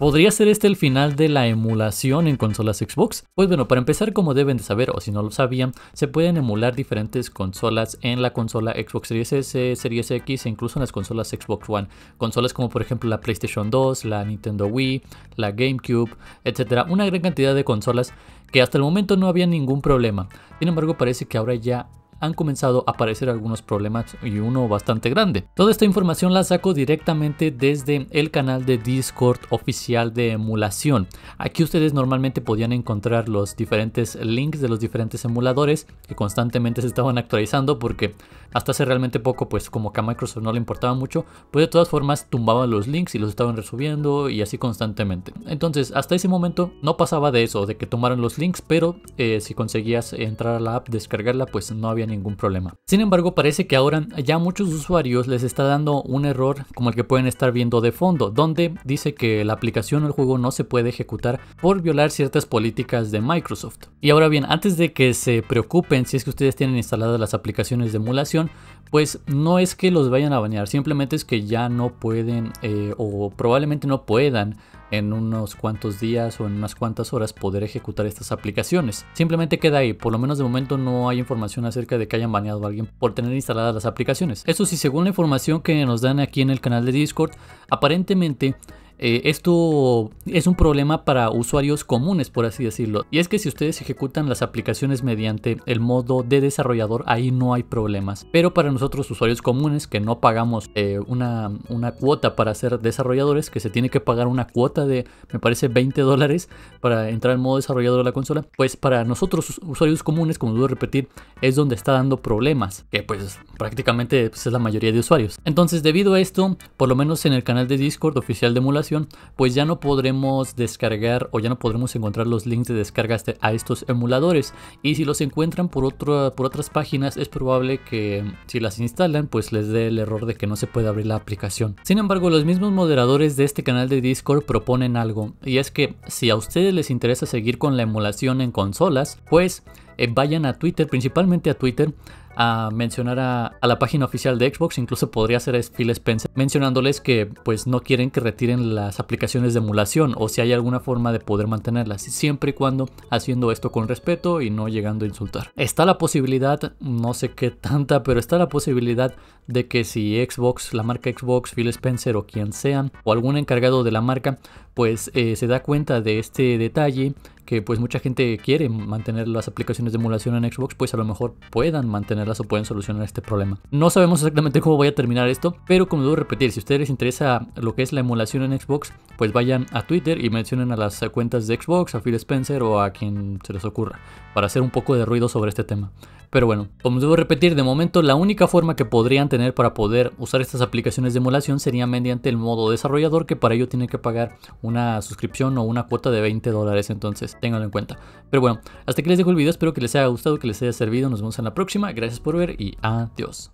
¿Podría ser este el final de la emulación en consolas Xbox? Pues bueno, para empezar, como deben de saber, o si no lo sabían, se pueden emular diferentes consolas en la consola Xbox Series S, Series X e incluso en las consolas Xbox One. Consolas como por ejemplo la PlayStation 2, la Nintendo Wii, la GameCube, etc. Una gran cantidad de consolas que hasta el momento no había ningún problema. Sin embargo, parece que ahora ya han comenzado a aparecer algunos problemas y uno bastante grande. Toda esta información la saco directamente desde el canal de Discord oficial de emulación. Aquí ustedes normalmente podían encontrar los diferentes links de los diferentes emuladores que constantemente se estaban actualizando porque hasta hace realmente poco, pues como que a Microsoft no le importaba mucho, pues de todas formas tumbaban los links y los estaban resubiendo y así constantemente. Entonces, hasta ese momento no pasaba de eso, de que tomaran los links, pero eh, si conseguías entrar a la app, descargarla, pues no había ningún problema. Sin embargo, parece que ahora ya muchos usuarios les está dando un error como el que pueden estar viendo de fondo, donde dice que la aplicación o el juego no se puede ejecutar por violar ciertas políticas de Microsoft. Y ahora bien, antes de que se preocupen si es que ustedes tienen instaladas las aplicaciones de emulación, pues no es que los vayan a bañar, simplemente es que ya no pueden eh, o probablemente no puedan en unos cuantos días o en unas cuantas horas poder ejecutar estas aplicaciones. Simplemente queda ahí, por lo menos de momento no hay información acerca de que hayan bañado a alguien por tener instaladas las aplicaciones. Eso sí, según la información que nos dan aquí en el canal de Discord, aparentemente eh, esto es un problema para usuarios comunes, por así decirlo. Y es que si ustedes ejecutan las aplicaciones mediante el modo de desarrollador, ahí no hay problemas. Pero para nosotros usuarios comunes que no pagamos eh, una, cuota para ser desarrolladores, que se tiene que pagar una cuota de, me parece, 20 dólares para entrar en modo desarrollador de la consola, pues para nosotros usuarios comunes, como debo repetir, es donde está dando problemas, que pues prácticamente pues, es la mayoría de usuarios. Entonces, debido a esto, por lo menos en el canal de Discord oficial de emulación, pues ya no podremos descargar o ya no podremos encontrar los links de descarga a estos emuladores. Y si los encuentran por, por otras páginas, es probable que si las instalan, pues les dé el error de que no se puede abrir la aplicación. Sin embargo, los mismos moderadores de este canal de Discord proponen algo, y es que si a ustedes les interesa seguir con la emulación en consolas, pues eh, vayan a Twitter, principalmente a Twitter, a mencionar a, la página oficial de Xbox, incluso podría ser Phil Spencer, mencionándoles que pues no quieren que retiren las aplicaciones de emulación o si hay alguna forma de poder mantenerlas, siempre y cuando haciendo esto con respeto y no llegando a insultar. Está la posibilidad, no sé qué tanta, pero está la posibilidad de que si Xbox, la marca Xbox, Phil Spencer o quien sean o algún encargado de la marca, pues eh, se da cuenta de este detalle que pues mucha gente quiere mantener las aplicaciones de emulación en Xbox, pues a lo mejor puedan mantenerlas o pueden solucionar este problema. No sabemos exactamente cómo voy a terminar esto, pero como debo repetir, si a ustedes les interesa lo que es la emulación en Xbox, pues vayan a Twitter y mencionen a las cuentas de Xbox, a Phil Spencer o a quien se les ocurra, para hacer un poco de ruido sobre este tema. Pero bueno, como debo repetir, de momento la única forma que podrían tener para poder usar estas aplicaciones de emulación sería mediante el modo desarrollador que para ello tiene que pagar una suscripción o una cuota de 20 dólares, entonces ténganlo en cuenta. Pero bueno, hasta aquí les dejo el video, espero que les haya gustado, que les haya servido, nos vemos en la próxima, gracias por ver y adiós.